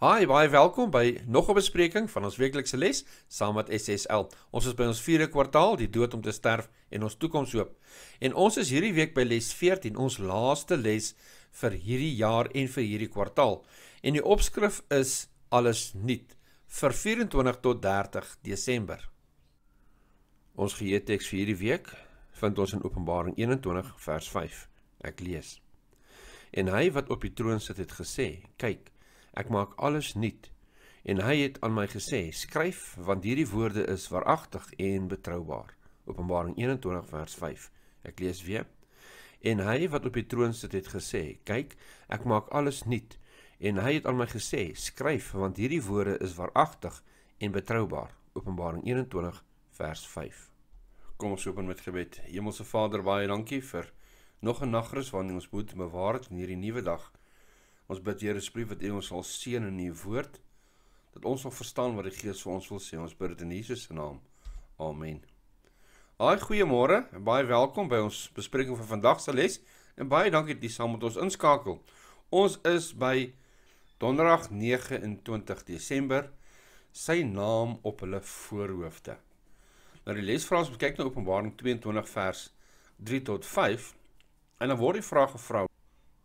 Hi, baie welkom by nog 'n bespreking van ons weeklikse les saam met SSL. Ons is by ons 4de kwartaal, die dood om te sterf en ons toekoms hoop. En ons is hierdie week by les 14, ons laaste les vir hierdie jaar en vir hierdie kwartaal. En die opskrif is alles nuut vir 24 tot 30 Desember. Ons geheeteks vir hierdie week vind ons in Openbaring 21 vers 5. Ek lees. En hy wat op die troon sit het gesê: "Kyk, Ek maak alles nuut. En hy het aan my gesê: "Skryf, want hierdie woorde is waaragtig en betroubaar." Openbaring 21 vers 5. Ek lees weer. En hy wat op die troon sit het gesê: "Kyk, ek maak alles nuut." En hy het aan my gesê: "Skryf, want hierdie woorde is waaragtig en betroubaar." Openbaring 21 vers 5. Kom ons open met gebed. Hemelse Vader, baie dankie vir nog 'n nagrus waarin ons moet bewaar het in hierdie nuwe dag Ons bid Here asseblief dat U ons sal seën in U woord dat ons sal verstaan wat die Gees vir ons wil sê. Ons bid dit in Jesus se naam. Amen. Haai goeiemôre en baie welkom by ons bespreking van vandag se les en baie dankie dat jy saam met ons inskakel. Ons is by Donderdag 29 Desember sy naam op hulle voorhoofde. Nou die les vra ons kyk na Openbaring 22 vers 3 tot 5 en dan word die vraag gevra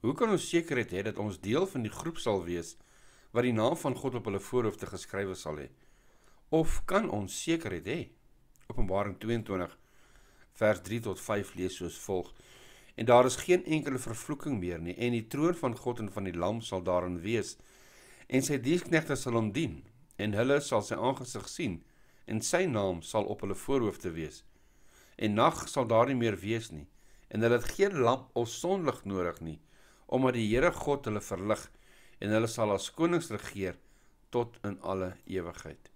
Hoe kan ons sekerheid hê dat ons deel van die groep sal wees wat die naam van God op hulle voorhoofde geskrywe sal hê? Of kan ons sekerheid hê? Openbaring 22 vers 3 tot 5 lees soos volg: En daar is geen enkele vervloeking meer nie en die troon van God en van die Lam sal daarin wees en sy diensknegte sal hom dien en hulle sal sy aangesig sien en sy naam sal op hulle voorhoofde wees. En nag sal daar nie meer wees nie en hulle het geen lamp of sonlig nodig nie omdat die Here God hulle verlig en hulle sal as konings regeer tot in alle ewigheid.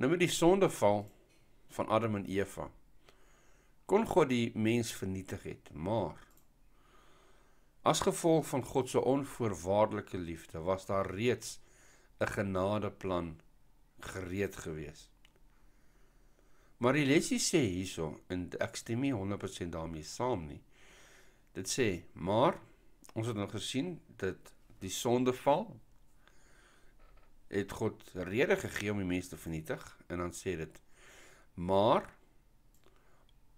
Nou met die sondeval van Adam en Eva kon God die mens vernietig het, maar as gevolg van God se onvoorwaardelike liefde was daar reeds 'n genadeplan gereed gewees. Maar die lesie sê hierso en ek stem nie 100% daarmee saam nie. Dit sê, maar ons het nou gesien dat die sondeval het God rede gegee om die mens te vernietig en dan sê dit maar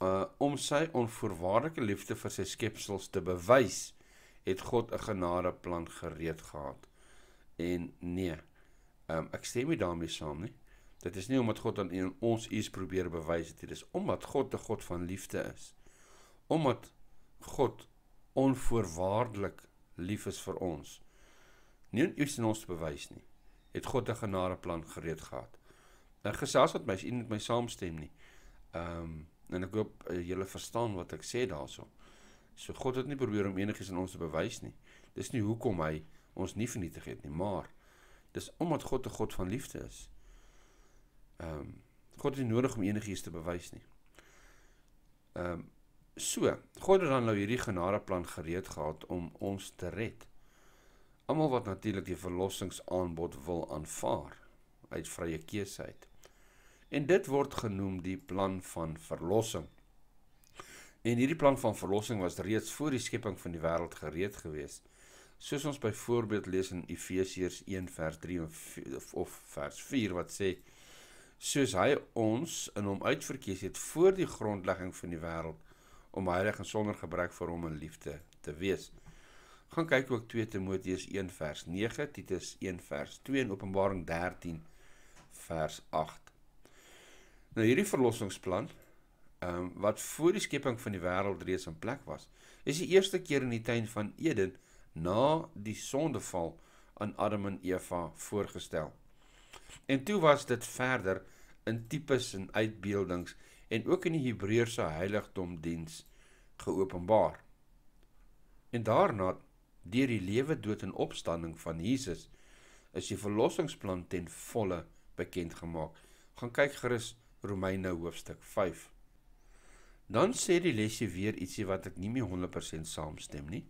uh, om sy onvoorwaardelike liefde vir sy skepsels te bewys het God 'n genadeplan gereed gehad en nee um, ek stem nie daarmee saam nie dit is nie omdat God aan ons iets probeer bewys het dit is omdat God 'n God van liefde is omdat God onvoorwaardelik lief is vir ons. Nie iets in ons te bewys nie. Het God 'n genadeplan gereed gehad. Nou gesels wat my sien met my saamstem nie. Ehm um, en ek hoop uh, julle verstaan wat ek sê daaroor. So. so God het nie probeer om enigiets in ons te bewys nie. Dis nie hoekom hy ons nie vernietig het nie, maar dis omdat God 'n God van liefde is. Ehm um, God het nie nodig om enigiets te bewys nie. Ehm um, So, God het dan nou hierdie genadeplan gereed gehad om ons te red. Almal wat natuurlik die verlossingsaanbod wil aanvaar uit vrye keuse uit. En dit word genoem die plan van verlossing. En hierdie plan van verlossing was reeds voor die skepping van die wêreld gereed gewees. Soos ons byvoorbeeld lees in Efesiërs 1 vers 3 of, of, of vers 4 wat sê soos hy ons in hom uitverkies het voor die grondlegging van die wêreld om heilig en sonder gebrek vir hom in liefde te wees. Gaan kyk ook 2 Timoteus 1 vers 9, Titus 1 vers 2 en Openbaring 13 vers 8. Nou hierdie verlossingsplan ehm um, wat voor die skepping van die wêreld reeds in plek was, is die eerste keer in die tuin van Eden na die sondeval aan Adam en Eva voorgestel. En toe was dit verder in tipes en uitbeeldings en ook in die Hebreëse heiligdom diens geopenbaar. En daarna, deur die lewe, dood en opstanding van Jesus, is die verlossingsplan ten volle bekend gemaak. Gaan kyk gerus Romeine hoofstuk 5. Dan sê die lesie weer ietsie wat ek nie meer 100% saamstem nie.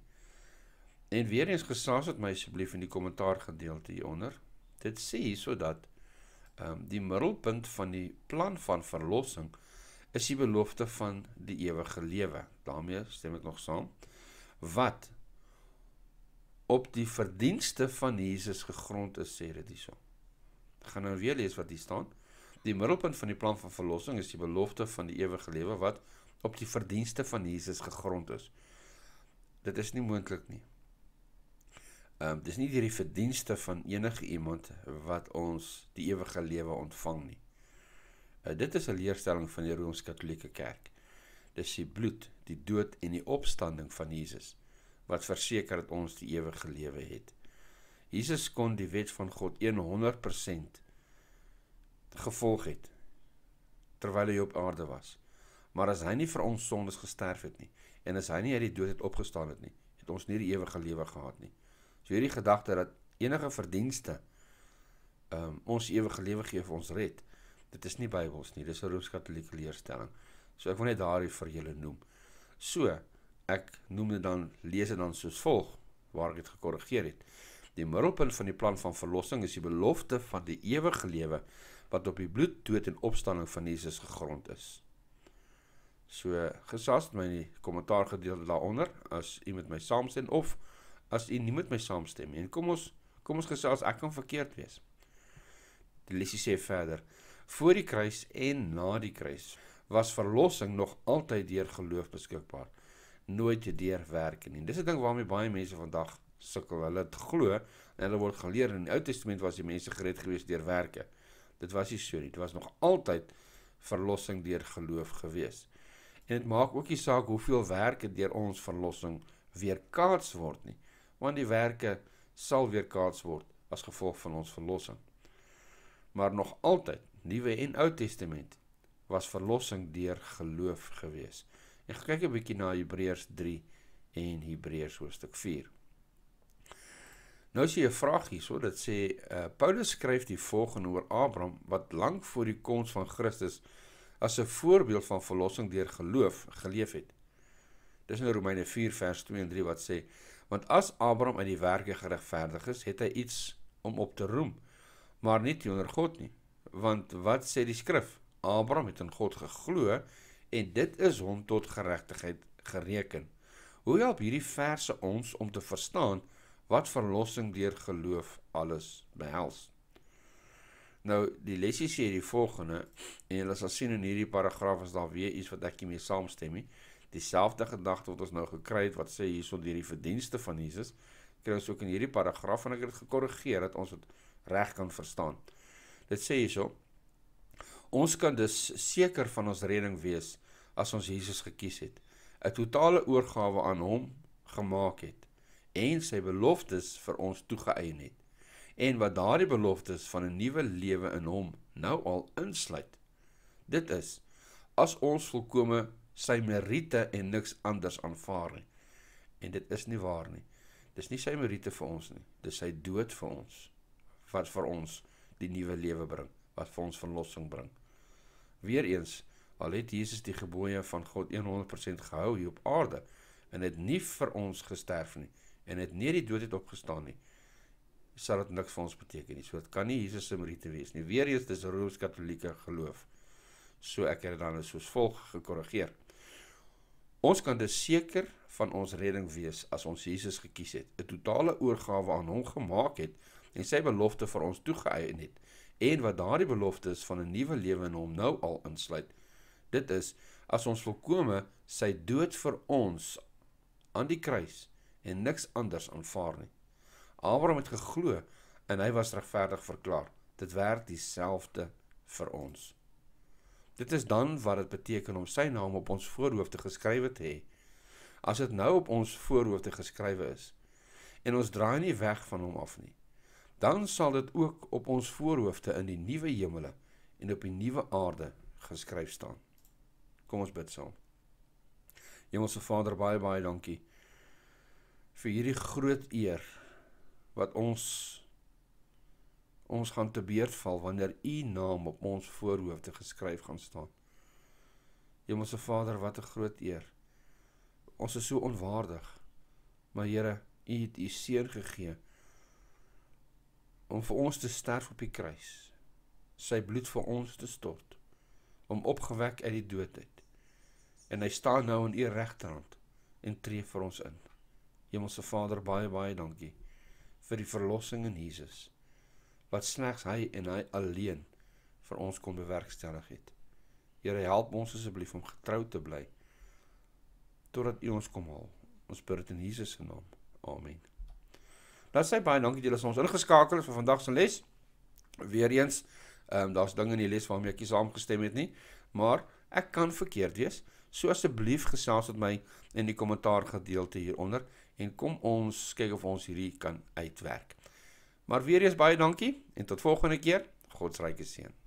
En weer eens gesaas het my asseblief in die kommentaar gedeelte hieronder. Dit sê hiersodat ehm um, die middelpunt van die plan van verlossing is die belofte van die ewige lewe daarmee stem ek nog saam wat op die verdienste van Jesus gegrond is sê dit hierso. Ek gaan nou weer lees wat hier staan. Die middelpunt van die plan van verlossing is die belofte van die ewige lewe wat op die verdienste van Jesus gegrond is. Dit is nie moontlik nie. Ehm um, dis nie deur die verdienste van enige iemand wat ons die ewige lewe ontvang nie. Uh, dit is 'n leerstelling van die Rooms-Katolieke Kerk dis sy bloed, die dood en die opstanding van Jesus wat verseker dat ons die ewige lewe het. Jesus kon die wet van God 100% gevolg het terwyl hy op aarde was. Maar as hy nie vir ons sondes gesterf het nie en as hy nie uit die dood het opgestaan het nie, het ons nie die ewige lewe gehad nie. So hierdie gedagte dat enige verdienste um, ons ewige lewe gee of ons red, dit is nie Bybels nie, dis 'n rooms-katolieke leerstelling. So ek wil net daarië vir julle noem. So ek noem dit dan lees dit dan soos volg waar ek dit gekorrigeer het. Die middelpunt van die plan van verlossing is die belofte van die ewige lewe wat op die bloed, dood en opstanding van Jesus gegrond is. So gesas my in die kommentaar gedeelte daaronder as u met my saamstem of as u nie met my saamstem nie. Kom ons kom ons gesels ek kan verkeerd wees. Die lesie sê verder: Voor die kruis en na die kruis was verlossing nog altyd deur geloof beskikbaar, nooit deur werke nie. Dis 'n ding waarmee baie mense vandag sukkel. Hulle glo en hulle word geleer in die Ou Testament was die mense gered geweest deur werke. Dit was nie so nie. Dit was nog altyd verlossing deur geloof geweest. En dit maak ook nie saak hoeveel werke deur ons verlossing weerkaats word nie, want die werke sal weerkaats word as gevolg van ons verlossing. Maar nog altyd Nuwe en Ou Testament was verlossing deur geloof gewees. Ek kyk 'n bietjie na Hebreërs 3 en Hebreërs hoofstuk 4. Nou as jy 'n vraag hierso, dit sê uh, Paulus skryf die volgende oor Abraham wat lank voor die koms van Christus as 'n voorbeeld van verlossing deur geloof geleef het. Dis in Romeine 4 vers 2 en 3 wat sê: "Want as Abraham uit die werke geregverdig is, het hy iets om op te roem, maar nie teenoor God nie, want wat sê die skrif?" Abraham het in God geglo en dit is hom tot geregtigheid gereken. Hoe help hierdie verse ons om te verstaan wat verlossing deur geloof alles behels? Nou die lesie sê die volgende en jy sal sien in hierdie paragraaf is daar weer iets wat ek nie mee saamstem nie. Dieselfde gedagte wat ons nou gekry het wat sê hierson deur die verdienste van Jesus kry ons ook in hierdie paragraaf en ek het gekorrigeer dat ons dit reg kan verstaan. Dit sê hierson ons kan dus seker van ons redding wees as ons Jesus gekies het, 'n totale oorgawe aan hom gemaak het en sy beloftes vir ons toegeëien het. En wat daardie beloftes van 'n nuwe lewe in hom nou al insluit. Dit is as ons volkome sy meriete en niks anders aanvaar nie. En dit is nie waar nie. Dis nie sy meriete vir ons nie, dis sy dood vir ons wat vir ons die nuwe lewe bring, wat vir ons verlossing bring. Weereens, al het Jesus die gebooie van God 100% gehou hier op aarde en het nie vir ons gesterf nie en het nie die dood het opgestaan nie, sal dit niks vir ons beteken nie. So dit kan nie Jesus se moeder te wees nie. Weereens dis Rooms-Katolieke geloof. So ek het dit dan as nou soos volg gekorrigeer. Ons kan dus seker van ons redding wees as ons Jesus gekies het, 'n totale oorgawe aan hom gemaak het en sy belofte vir ons toegeëien het en wat daardie beloftes van 'n nuwe lewe in hom nou al insluit. Dit is as ons volkome sy dood vir ons aan die kruis en niks anders aanvaar nie. Abraham het geglo en hy was regverdig verklaar. Dit werk dieselfde vir ons. Dit is dan wat dit beteken om sy naam op ons voorhoof te geskrywe te hê. As dit nou op ons voorhoof te geskrywe is en ons draai nie weg van hom af nie dan sal dit ook op ons voorhoofde in die nuwe hemele en op die nuwe aarde geskryf staan. Kom ons bid saam. Hemelse Vader, baie baie dankie vir hierdie groot eer wat ons ons gaan te beurt val wanneer u naam op ons voorhoofde geskryf gaan staan. Hemelse Vader, wat 'n groot eer. Ons is so onwaardig, maar Here, u het u seën gegee om vir ons te sterf op die kruis, sy bloed vir ons te stort, om opgewek uit die dood uit. En hy staan nou aan u regterhand en tree vir ons in. Hemelse Vader, baie baie dankie vir die verlossing in Jesus wat slegs hy en hy alleen vir ons kon bewerkstellig het. Here, help ons asseblief om getrou te bly totdat U ons kom haal. Ons bid dit in Jesus se naam. Amen. Laat sê baie dankie dat julle ons ingeskakel het vir vandag se les. Weereens, ehm um, daar's dinge in die les waarmee ek nie saamgestem het nie, maar ek kan verkeerd wees. So asseblief gesels met my in die kommentaar gedeelte hieronder en kom ons kyk of ons hierdie kan uitwerk. Maar weer eens baie dankie en tot volgende keer. God se ryke seën.